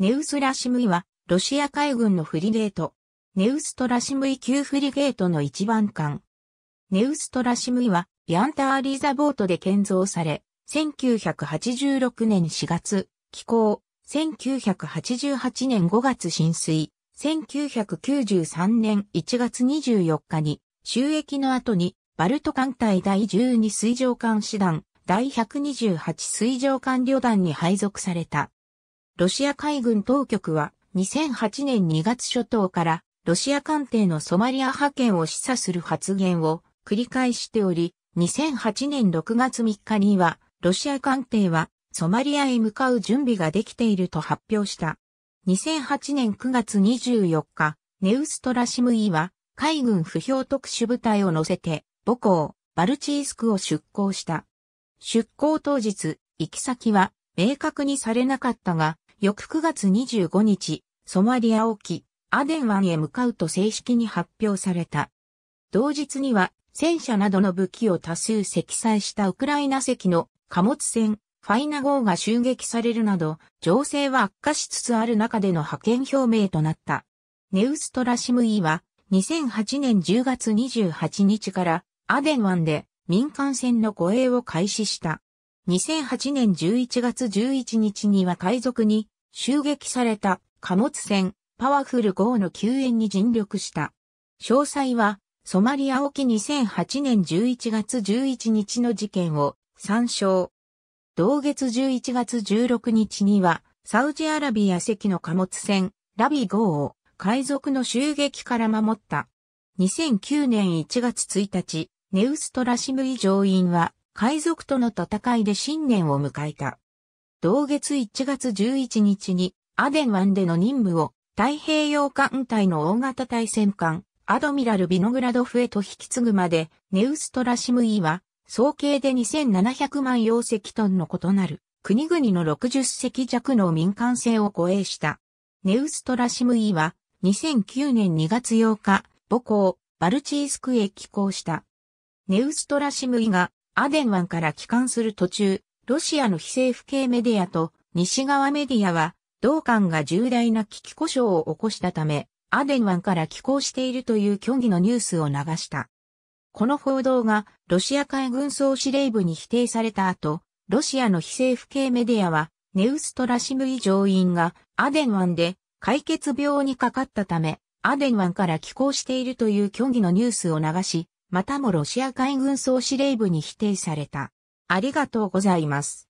ネウス・ラシムイは、ロシア海軍のフリゲート。ネウストラシムイ級フリゲートの一番艦。ネウストラシムイは、ヤンターリーザボートで建造され、1986年4月、寄港、1988年5月浸水、1993年1月24日に、収益の後に、バルト艦隊第12水上艦師団、第128水上艦旅団に配属された。ロシア海軍当局は2008年2月初頭からロシア艦艇のソマリア派遣を示唆する発言を繰り返しており、2008年6月3日にはロシア艦艇はソマリアへ向かう準備ができていると発表した。2008年9月24日、ネウストラシムイは海軍不評特殊部隊を乗せて母校バルチースクを出港した。出港当日、行き先は明確にされなかったが、翌9月25日、ソマリア沖、アデン湾へ向かうと正式に発表された。同日には、戦車などの武器を多数積載したウクライナ籍の貨物船、ファイナ号が襲撃されるなど、情勢は悪化しつつある中での派遣表明となった。ネウストラシムイは、2008年10月28日から、アデン湾で民間船の護衛を開始した。2008年11月11日には海賊に襲撃された貨物船パワフル号の救援に尽力した。詳細はソマリア沖2008年11月11日の事件を参照。同月11月16日にはサウジアラビア籍の貨物船ラビ号を海賊の襲撃から守った。2009年1月1日、ネウストラシムイ上院は海賊との戦いで新年を迎えた。同月1月11日にアデン湾での任務を太平洋艦隊の大型対戦艦アドミラル・ビノグラドフへと引き継ぐまでネウストラシムイは総計で2700万溶石トンの異なる国々の60隻弱の民間船を護衛した。ネウストラシムイは2009年2月8日母港バルチースクへ寄港した。ネウストラシムイがアデン湾から帰還する途中、ロシアの非政府系メディアと西側メディアは、同艦が重大な危機故障を起こしたため、アデン湾から帰港しているという虚偽のニュースを流した。この報道がロシア海軍総司令部に否定された後、ロシアの非政府系メディアは、ネウストラシムイ上院がアデン湾で解決病にかかったため、アデン湾から帰港しているという虚偽のニュースを流し、またもロシア海軍総司令部に否定された。ありがとうございます。